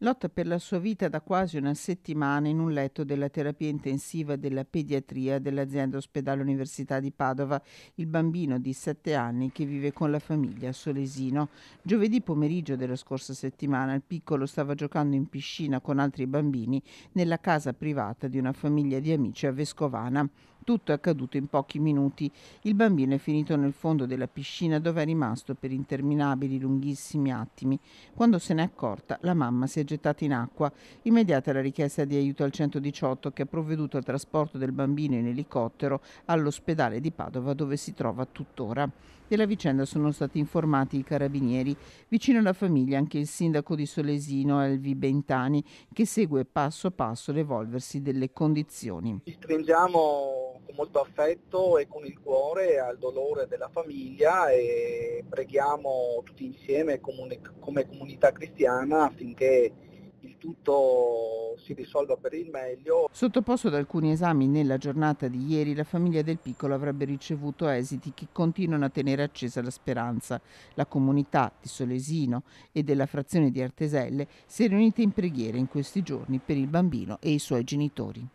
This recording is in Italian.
lotta per la sua vita da quasi una settimana in un letto della terapia intensiva della pediatria dell'azienda ospedale Università di Padova, il bambino di 7 anni che vive con la famiglia a Solesino. Giovedì pomeriggio della scorsa settimana il piccolo stava giocando in piscina con altri bambini nella casa privata di una famiglia di amici a Vescovana. Tutto è accaduto in pochi minuti. Il bambino è finito nel fondo della piscina dove è rimasto per interminabili lunghissimi attimi. Quando se n'è accorta, la mamma si è gettata in acqua. Immediata la richiesta di aiuto al 118 che ha provveduto al trasporto del bambino in elicottero all'ospedale di Padova dove si trova tuttora. Della vicenda sono stati informati i carabinieri. Vicino alla famiglia anche il sindaco di Solesino, Elvi Bentani, che segue passo passo l'evolversi delle condizioni. Stringiamo molto affetto e con il cuore al dolore della famiglia e preghiamo tutti insieme comuni- come comunità cristiana affinché il tutto si risolva per il meglio. Sottoposto ad alcuni esami nella giornata di ieri, la famiglia del piccolo avrebbe ricevuto esiti che continuano a tenere accesa la speranza. La comunità di Solesino e della frazione di Arteselle si è riunita in preghiera in questi giorni per il bambino e i suoi genitori.